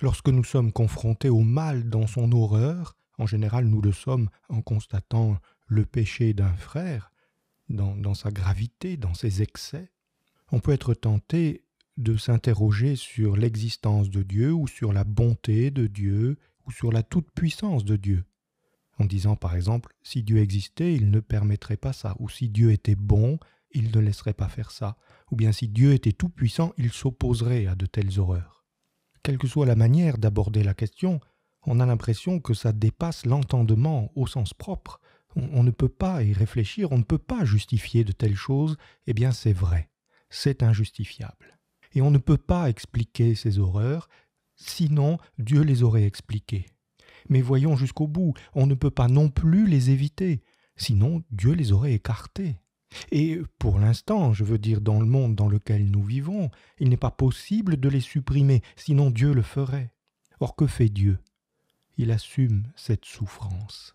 Lorsque nous sommes confrontés au mal dans son horreur, en général nous le sommes en constatant le péché d'un frère, dans, sa gravité, dans ses excès, on peut être tenté de s'interroger sur l'existence de Dieu ou sur la bonté de Dieu ou sur la toute-puissance de Dieu, en disant par exemple si Dieu existait, il ne permettrait pas ça, ou si Dieu était bon, il ne laisserait pas faire ça, ou bien si Dieu était tout-puissant, il s'opposerait à de telles horreurs quelle que soit la manière d'aborder la question, on a l'impression que ça dépasse l'entendement au sens propre. On, ne peut pas y réfléchir, on ne peut pas justifier de telles choses. Eh bien, c'est vrai, c'est injustifiable. Et on ne peut pas expliquer ces horreurs, sinon Dieu les aurait expliquées. Mais voyons jusqu'au bout, on ne peut pas non plus les éviter, sinon Dieu les aurait écartées. Et pour l'instant, je veux dire dans le monde dans lequel nous vivons, il n'est pas possible de les supprimer, sinon Dieu le ferait. Or que fait Dieu Il assume cette souffrance.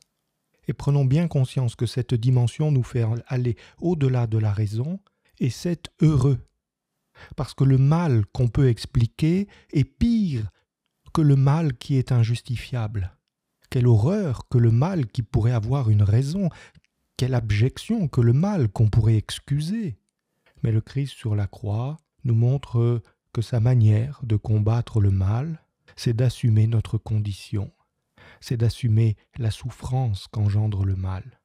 Et prenons bien conscience que cette dimension nous fait aller au-delà de la raison, et c'est heureux. Parce que le mal qu'on peut expliquer est pire que le mal qui est injustifiable. Quelle horreur que le mal qui pourrait avoir une raison, quelle abjection que le mal qu'on pourrait excuser. Mais le Christ sur la croix nous montre que sa manière de combattre le mal, c'est d'assumer notre condition, c'est d'assumer la souffrance qu'engendre le mal.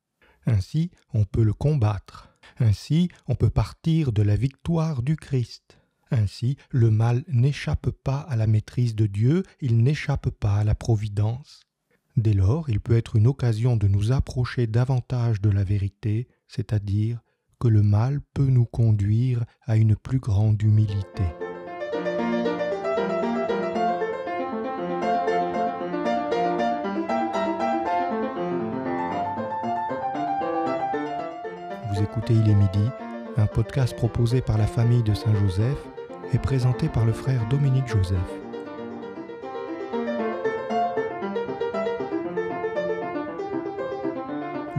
Ainsi, on peut le combattre, ainsi, on peut partir de la victoire du Christ. Ainsi, le mal n'échappe pas à la maîtrise de Dieu, il n'échappe pas à la providence. Dès lors, il peut être une occasion de nous approcher davantage de la vérité, c'est-à-dire que le mal peut nous conduire à une plus grande humilité. Vous écoutez Il est midi, un podcast proposé par la famille de Saint-Joseph et présenté par le frère Dominique Joseph.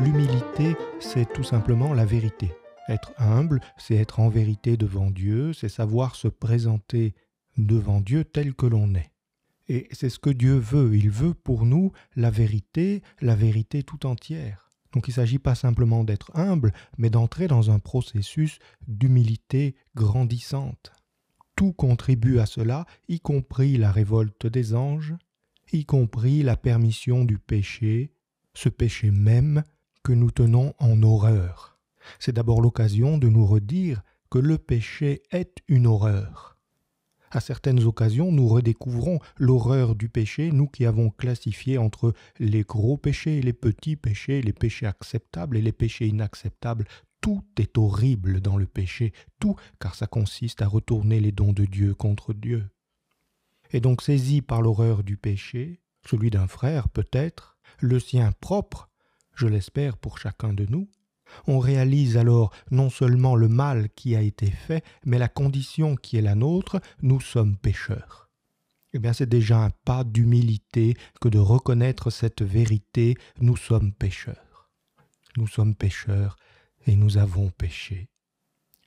L'humilité, c'est tout simplement la vérité. Être humble, c'est être en vérité devant Dieu, c'est savoir se présenter devant Dieu tel que l'on est. Et c'est ce que Dieu veut. Il veut pour nous la vérité, la vérité tout entière. Donc il ne s'agit pas simplement d'être humble, mais d'entrer dans un processus d'humilité grandissante. Tout contribue à cela, y compris la révolte des anges, y compris la permission du péché, ce péché même que nous tenons en horreur. C'est d'abord l'occasion de nous redire que le péché est une horreur. À certaines occasions, nous redécouvrons l'horreur du péché, nous qui avons classifié entre les gros péchés, les petits péchés, les péchés acceptables et les péchés inacceptables. Tout est horrible dans le péché, tout, car ça consiste à retourner les dons de Dieu contre Dieu. Et donc saisi par l'horreur du péché, celui d'un frère peut-être, le sien propre, je l'espère pour chacun de nous, on réalise alors non seulement le mal qui a été fait, mais la condition qui est la nôtre, nous sommes pécheurs. Eh bien c'est déjà un pas d'humilité que de reconnaître cette vérité, nous sommes pécheurs. Nous sommes pécheurs et nous avons péché.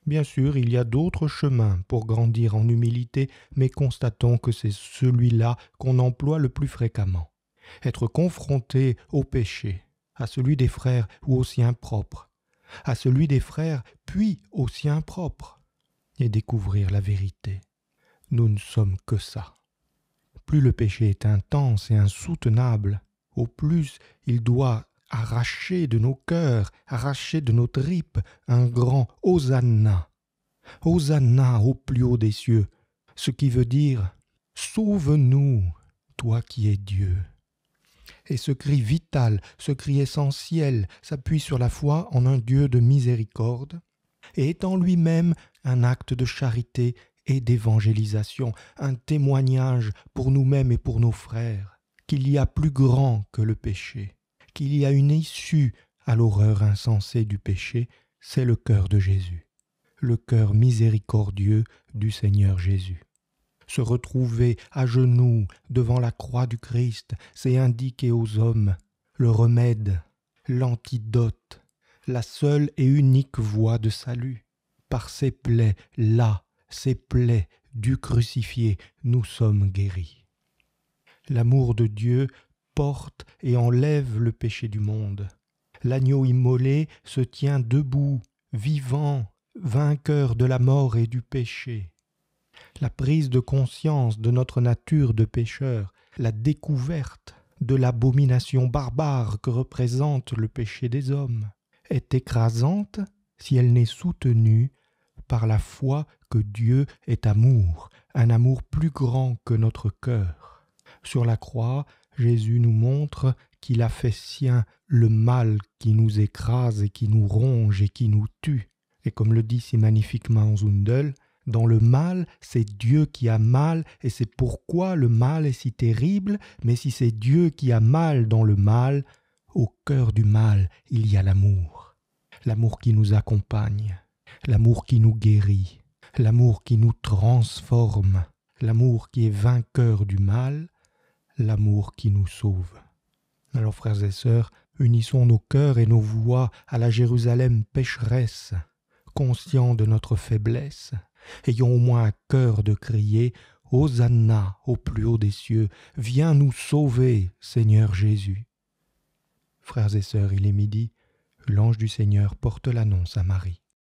Bien sûr, il y a d'autres chemins pour grandir en humilité, mais constatons que c'est celui-là qu'on emploie le plus fréquemment. Être confronté au péché, à celui des frères ou au sien propre, à celui des frères puis au sien propre, et découvrir la vérité. Nous ne sommes que ça. Plus le péché est intense et insoutenable, au plus il doit arracher de nos cœurs, arracher de nos tripes un grand Hosanna. Hosanna au plus haut des cieux, ce qui veut dire Sauve-nous, toi qui es Dieu et ce cri vital, ce cri essentiel s'appuie sur la foi en un Dieu de miséricorde, et est en lui-même un acte de charité et d'évangélisation, un témoignage pour nous-mêmes et pour nos frères, qu'il y a plus grand que le péché, qu'il y a une issue à l'horreur insensée du péché, c'est le cœur de Jésus, le cœur miséricordieux du Seigneur Jésus. Se retrouver à genoux devant la croix du Christ, c'est indiquer aux hommes le remède, l'antidote, la seule et unique voie de salut. Par ses plaies, là, ses plaies du crucifié, nous sommes guéris. L'amour de Dieu porte et enlève le péché du monde. L'agneau immolé se tient debout, vivant, vainqueur de la mort et du péché la prise de conscience de notre nature de pécheur, la découverte de l'abomination barbare que représente le péché des hommes, est écrasante si elle n'est soutenue par la foi que Dieu est amour, un amour plus grand que notre cœur. Sur la croix, Jésus nous montre qu'il a fait sien le mal qui nous écrase et qui nous ronge et qui nous tue. Et comme le dit si magnifiquement Zundel, dans le mal, c'est Dieu qui a mal, et c'est pourquoi le mal est si terrible, mais si c'est Dieu qui a mal dans le mal, au cœur du mal, il y a l'amour. L'amour qui nous accompagne, l'amour qui nous guérit, l'amour qui nous transforme, l'amour qui est vainqueur du mal, l'amour qui nous sauve. Alors frères et sœurs, unissons nos cœurs et nos voix à la Jérusalem pécheresse, conscient de notre faiblesse, ayons au moins un cœur de crier Hosanna au plus haut des cieux, viens nous sauver, Seigneur Jésus. Frères et sœurs, il est midi, l'ange du Seigneur porte l'annonce à Marie.